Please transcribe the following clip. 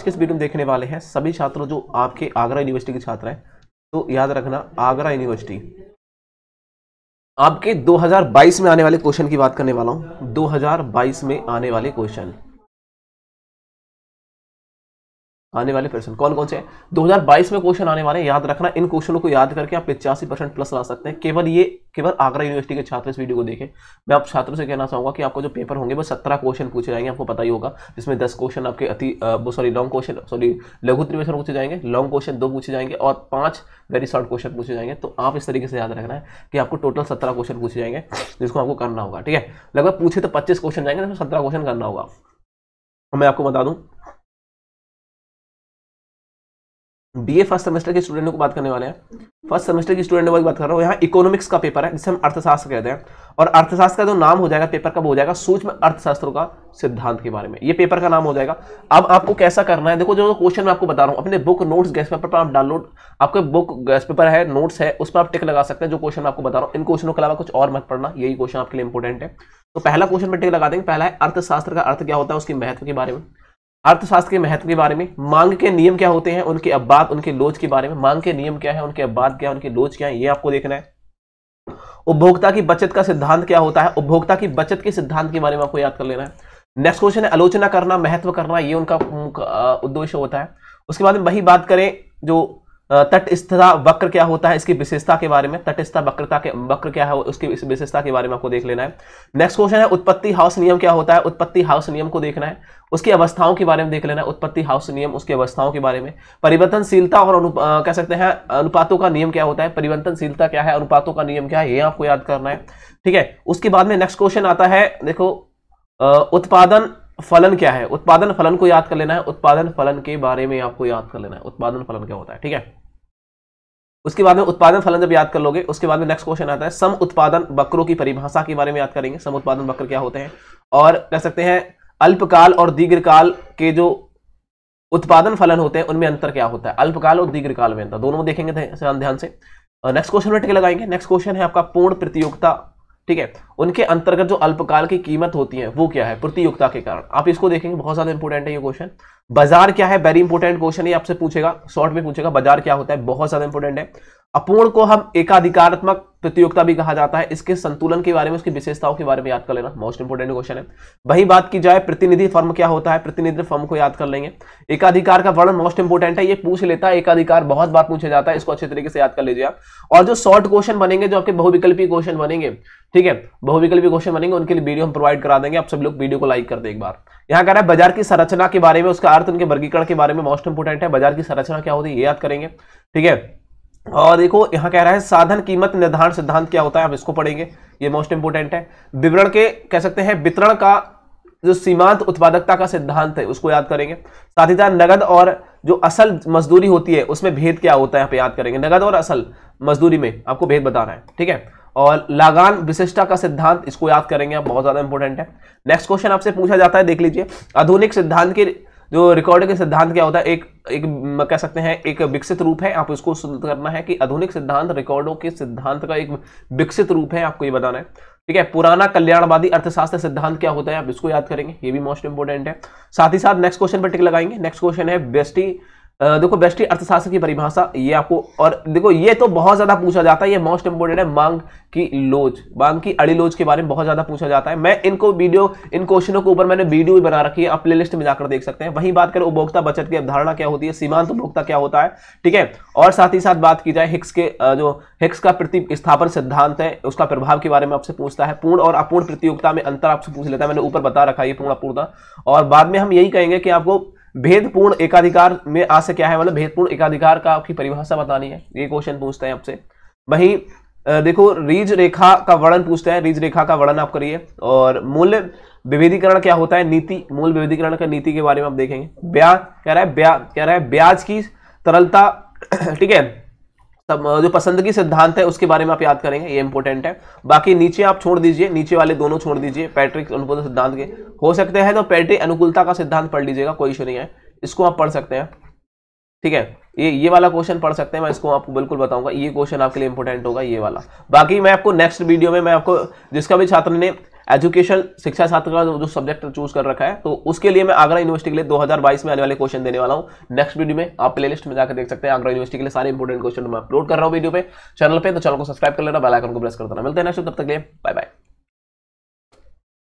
आज के इस वीडियो में देखने वाले हैं सभी छात्रों जो आपके आगरा यूनिवर्सिटी के छात्र हैं तो याद रखना आगरा यूनिवर्सिटी आपके 2022 में आने वाले क्वेश्चन की बात करने वाला हूं 2022 में आने वाले क्वेश्चन आने वाले प्रश्न कौन कौन से हैं 2022 में क्वेश्चन आने वाले हैं याद रखना इन क्वेश्चनों को याद करके आप पिचासी परसेंट प्लस ला सकते हैं केवल ये केवल आगरा यूनिवर्सिटी के छात्र इस वीडियो को देखें मैं आप छात्रों से कहना चाहूँगा कि आपको जो पेपर होंगे वो सत्रह क्वेश्चन पूछे जाएंगे आपको पता ही होगा जिसमें दस क्वेश्चन आपके अति वो सॉरी लॉन्ग क्वेश्चन सॉरी लघु त्रिवेशन पूछे जाएंगे लॉन्ग क्वेश्चन दो पूछे जाएंगे और पांच वेरी शॉर्ट क्वेश्चन पूछे जाएंगे तो आप इस तरीके से याद रखना है कि आपको टोटल सत्रह क्वेश्चन पूछे जाएंगे जिसको आपको करना होगा ठीक है लगभग पूछे तो पच्चीस क्वेश्चन जाएंगे तो सत्रह क्वेश्चन करना होगा मैं आपको बता दूँ बीए फर्स्ट सेमेस्टर के स्टूडेंट को बात करने वाले हैं फर्स्ट सेमेस्टर के स्टूडेंट की बात कर रहा हूँ यहाँ इकोनॉमिक्स का पेपर है जिसे हम अर्थशास्त्र कहते हैं और अर्थशास्त्र का जो नाम हो जाएगा पेपर का वो हो जाएगा सूक्ष्म अर्थशास्त्रों का सिद्धांत के बारे में ये पेपर का नाम हो जाएगा अब आपको कैसा करना है देखो जो क्वेश्चन मैं आपको बता रहा हूँ अपने बुक नोट्स गैस पेपर पर आप डाउनलोड आपके बुक गैस पेपर है नोट्स है उस पर आप टिक लगा सकते हैं जो क्वेश्चन आपको बता रहा हूँ इन क्वेश्चनों के अलावा कुछ और मत पढ़ना यही क्वेश्चन आपके लिए इंपॉर्टेंट है तो पहला क्वेश्चन पर टिक लगा देंगे पहला है अर्थशास्त्र का अर्थ क्या होता है उसके महत्व के बारे में अर्थशास्त्र के महत्व के बारे में मांग के नियम क्या होते हैं उनके अब्बात उनके लोच के बारे में मांग के नियम क्या है उनके अब्बात क्या है उनके लोच क्या है ये आपको देखना है उपभोक्ता की बचत का सिद्धांत क्या होता है उपभोक्ता की बचत के सिद्धांत के बारे में आपको याद कर लेना है नेक्स्ट क्वेश्चन है आलोचना करना महत्व करना ये उनका उद्देश्य होता है उसके बाद में वही बात करें जो तटस्थता वक्र क्या होता है इसकी विशेषता के बारे में तटस्थता वक्रता के वक्र क्या है उसकी विशेषता के बारे में आपको देख लेना है नेक्स्ट क्वेश्चन है उत्पत्ति हाउस नियम क्या होता है उत्पत्ति हाउस नियम को देखना है उसकी अवस्थाओं के बारे में देख लेना है उत्पत्ति हाउस नियम उसकी अवस्थाओं के बारे में परिवर्तनशीलता और कह सकते हैं अनुपातों का नियम क्या होता है परिवर्तनशीलता क्या है अनुपातों का नियम क्या है ये आपको याद करना है ठीक है उसके बाद में नेक्स्ट क्वेश्चन आता है देखो उत्पादन फलन क्या है उत्पादन फलन को याद कर लेना है उत्पादन फलन के बारे में आपको याद कर लेना है उत्पादन फलन क्या होता है ठीक है उसके बाद में उत्पादन फलन जब याद कर लोगे उसके बाद में नेक्स्ट क्वेश्चन आता है सम उत्पादन बकरों की परिभाषा के बारे में याद करेंगे सम उत्पादन बकर क्या होते हैं और कह सकते हैं अल्पकाल और दीर्घकाल के जो उत्पादन फलन होते हैं उनमें अंतर क्या होता है अल्पकाल और दीर्घकाल में अंतर दोनों देखेंगे ध्यान से नेक्स्ट क्वेश्चन में टिक लगाएंगे नेक्स्ट क्वेश्चन है आपका पूर्ण प्रतियोगिता ठीक है उनके अंतर्गत जो अल्पकाल की कीमत होती है वो क्या है प्रतियोगिता के कारण आप इसको देखेंगे बहुत ज्यादा इंपॉर्टेंट है ये क्वेश्चन बाजार क्या है वेरी इंपॉर्टेंट क्वेश्चन ये आपसे पूछेगा शॉर्ट में पूछेगा बाजार क्या होता है बहुत ज्यादा इंपॉर्टेंट है अपूर्ण को हम एकाधिकारत्मक प्रतियोगिता भी कहा जाता है इसके संतुलन के बारे में उसकी विशेषताओं के बारे में याद कर लेना मोस्ट इंपोर्टेंट क्वेश्चन है वही बात की जाए प्रतिनिधि फर्म क्या होता है प्रतिनिधि फर्म को याद कर लेंगे एकाधिकार का वर्णन मोस्ट इंपोर्टेंट है ये पूछ लेता है एकाधिकार बहुत बार पूछा जाता है इसको अच्छे तरीके से याद कर लीजिए आप और जो शॉर्ट क्वेश्चन बनेंगे जो आपके बहुविकल्पी क्वेश्चन बनेंगे ठीक है बहुविकल्पी क्वेश्चन बनेंगे उनके लिए वीडियो हम प्रोवाइड करा देंगे आप सब लोग वीडियो को लाइक कर दे एक बार यहाँ कह रहा है बाजार की संरचना के बारे में उसका अर्थ उनके वर्गीकरण के बारे में मोस्ट इंपोर्टेंट है बाजार की संरचना क्या होती है ये याद करेंगे ठीक है और देखो यहां कह रहा है साधन कीमत निर्धारण सिद्धांत क्या होता है हम इसको पढ़ेंगे ये मोस्ट इंपोर्टेंट है विवरण के कह सकते हैं वितरण का जो सीमांत उत्पादकता का सिद्धांत है उसको याद करेंगे साथ ही साथ नगद और जो असल मजदूरी होती है उसमें भेद क्या होता है यहाँ पे याद करेंगे नगद और असल मजदूरी में आपको भेद बताना है ठीक है और लागान विशिष्टता का सिद्धांत इसको याद करेंगे आप बहुत ज्यादा इंपॉर्टेंट है नेक्स्ट क्वेश्चन आपसे पूछा जाता है देख लीजिए आधुनिक सिद्धांत के जो रिकॉर्ड के सिद्धांत क्या होता है एक एक कह सकते हैं एक विकसित रूप है आप इसको करना है कि आधुनिक सिद्धांत रिकॉर्डों के सिद्धांत का एक विकसित रूप है आपको ये बताना है ठीक है पुराना कल्याणवादी अर्थशास्त्र सिद्धांत क्या होता है आप इसको याद करेंगे ये भी मोस्ट इंपोर्टेंट है साथ ही साथ नेक्स्ट क्वेश्चन पर टिक लगाएंगे नेक्स्ट क्वेश्चन है बेस्टी देखो बेस्टी अर्थशास्त्र की परिभाषा ये आपको और देखो ये तो बहुत ज़्यादा पूछा जाता है ये मोस्ट इंपोर्टेंट है मांग की लोच मांग की अड़ी लोच के बारे में बहुत ज़्यादा पूछा जाता है मैं इनको वीडियो इन क्वेश्चनों के ऊपर मैंने वीडियो भी बना रखी है आप प्लेलिस्ट में जाकर देख सकते हैं वहीं बात करें उपभोक्ता बचत की अवधारणा क्या होती है सीमांत उपभोक्ता क्या होता है ठीक है और साथ ही साथ बात की जाए हिक्स के जो हिक्स का प्रतिस्थापन सिद्धांत है उसका प्रभाव के बारे में आपसे पूछता है पूर्ण और अपूर्ण प्रतियोगिता में अंतर आपसे पूछ लेता है मैंने ऊपर बता रखा है पूर्ण अपूर्णता और बाद में हम यही कहेंगे कि आपको भेदपूर्ण एकाधिकार में आ से क्या है मतलब भेदपूर्ण एकाधिकार का आपकी परिभाषा बतानी है ये क्वेश्चन पूछते हैं आपसे वहीं देखो रीज रेखा का वर्णन पूछते हैं रीज रेखा का वर्णन आप करिए और मूल्य विभेदीकरण क्या होता है नीति मूल विभेदीकरण का नीति के बारे में आप देखेंगे ब्याज कह रहा है ब्याज कह रहा है ब्याज की तरलता ठीक है जो पसंदगी सिद्धांत है उसके बारे में आप याद करेंगे ये इंपॉर्टेंट है बाकी नीचे आप छोड़ दीजिए नीचे वाले दोनों छोड़ दीजिए पैट्रिक अनुकूलता सिद्धांत के हो सकते हैं तो पैट्रिक अनुकूलता का सिद्धांत पढ़ लीजिएगा कोई इशू नहीं है इसको आप पढ़ सकते हैं ठीक है ये ये वाला क्वेश्चन पढ़ सकते हैं मैं इसको आपको बिल्कुल बताऊंगा ये क्वेश्चन आपके लिए इंपॉर्टेंट होगा ये वाला बाकी मैं आपको नेक्स्ट वीडियो में मैं आपको जिसका भी छात्र ने एजुकेशन शिक्षा छात्र का जो सब्जेक्ट चूज कर रखा है तो उसके लिए मैं आगरा यूनिवर्सिटी के लिए 2022 में आने वाले क्वेश्चन देने वाला हूँ नेक्स्ट वीडियो में आप प्लेलिस्ट में जाकर देख सकते हैं आगरा यूनिवर्सिटी के लिए सारे इंपॉर्टेंट क्वेश्चन मैं अपलोड कर रहा हूँ वीडियो पे चैनल पे तो चैनल को सब्सक्राइब कर लेना बेलाइकन को प्रेस कर देना मिलते हैं नेक्स्ट तब तक लिए बाय बाय